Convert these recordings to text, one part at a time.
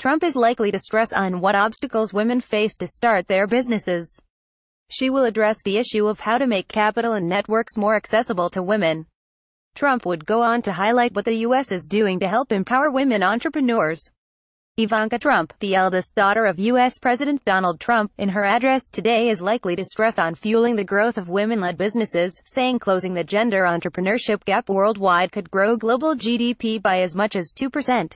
Trump is likely to stress on what obstacles women face to start their businesses. She will address the issue of how to make capital and networks more accessible to women. Trump would go on to highlight what the U.S. is doing to help empower women entrepreneurs. Ivanka Trump, the eldest daughter of U.S. President Donald Trump, in her address today is likely to stress on fueling the growth of women-led businesses, saying closing the gender entrepreneurship gap worldwide could grow global GDP by as much as 2%.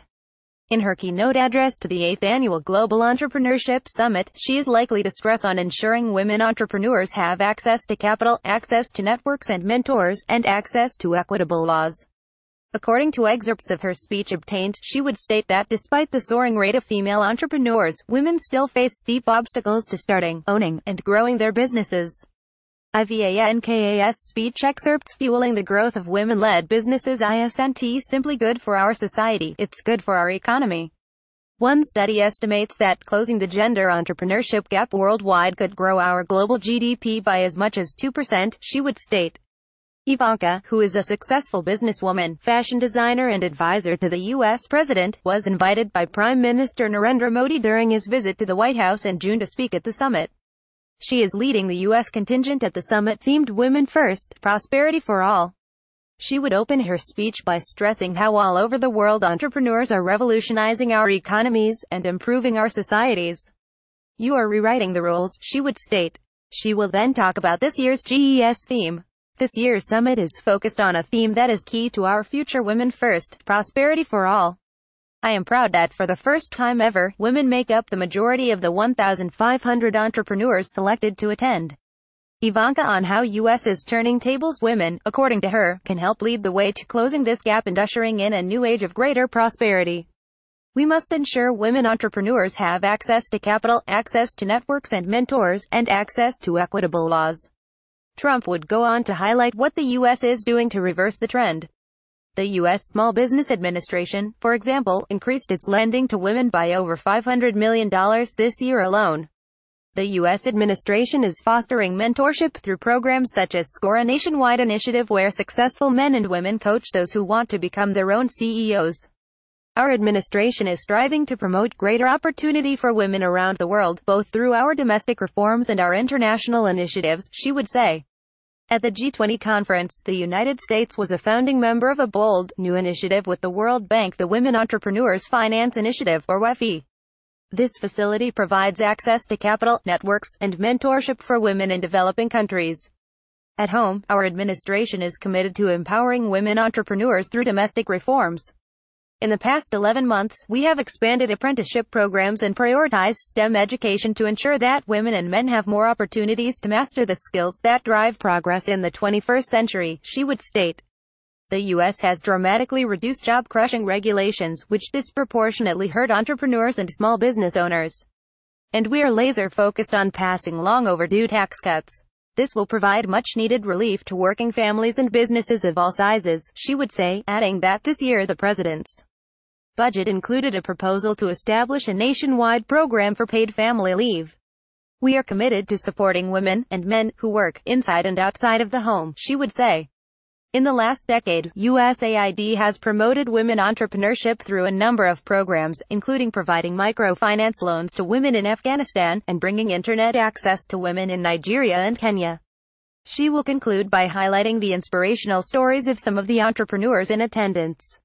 In her keynote address to the 8th Annual Global Entrepreneurship Summit, she is likely to stress on ensuring women entrepreneurs have access to capital, access to networks and mentors, and access to equitable laws. According to excerpts of her speech obtained, she would state that despite the soaring rate of female entrepreneurs, women still face steep obstacles to starting, owning, and growing their businesses. IVANKAS speech excerpts fueling the growth of women-led businesses ISNT simply good for our society, it's good for our economy. One study estimates that closing the gender entrepreneurship gap worldwide could grow our global GDP by as much as 2%, she would state. Ivanka, who is a successful businesswoman, fashion designer and advisor to the U.S. president, was invited by Prime Minister Narendra Modi during his visit to the White House in June to speak at the summit. She is leading the U.S. contingent at the summit themed Women First, Prosperity for All. She would open her speech by stressing how all over the world entrepreneurs are revolutionizing our economies and improving our societies. You are rewriting the rules, she would state. She will then talk about this year's GES theme. This year's summit is focused on a theme that is key to our future Women First, Prosperity for All. I am proud that for the first time ever, women make up the majority of the 1,500 entrepreneurs selected to attend. Ivanka on how U.S. is turning tables women, according to her, can help lead the way to closing this gap and ushering in a new age of greater prosperity. We must ensure women entrepreneurs have access to capital, access to networks and mentors, and access to equitable laws. Trump would go on to highlight what the U.S. is doing to reverse the trend. The U.S. Small Business Administration, for example, increased its lending to women by over $500 million this year alone. The U.S. administration is fostering mentorship through programs such as SCORE, a nationwide initiative where successful men and women coach those who want to become their own CEOs. Our administration is striving to promote greater opportunity for women around the world, both through our domestic reforms and our international initiatives, she would say. At the G20 conference, the United States was a founding member of a bold, new initiative with the World Bank the Women Entrepreneurs Finance Initiative, or WEFI. This facility provides access to capital, networks, and mentorship for women in developing countries. At home, our administration is committed to empowering women entrepreneurs through domestic reforms. In the past 11 months, we have expanded apprenticeship programs and prioritized STEM education to ensure that women and men have more opportunities to master the skills that drive progress in the 21st century, she would state. The U.S. has dramatically reduced job-crushing regulations, which disproportionately hurt entrepreneurs and small business owners. And we are laser-focused on passing long overdue tax cuts. This will provide much needed relief to working families and businesses of all sizes, she would say, adding that this year the president's budget included a proposal to establish a nationwide program for paid family leave. We are committed to supporting women and men who work inside and outside of the home, she would say. In the last decade, USAID has promoted women entrepreneurship through a number of programs, including providing microfinance loans to women in Afghanistan, and bringing internet access to women in Nigeria and Kenya. She will conclude by highlighting the inspirational stories of some of the entrepreneurs in attendance.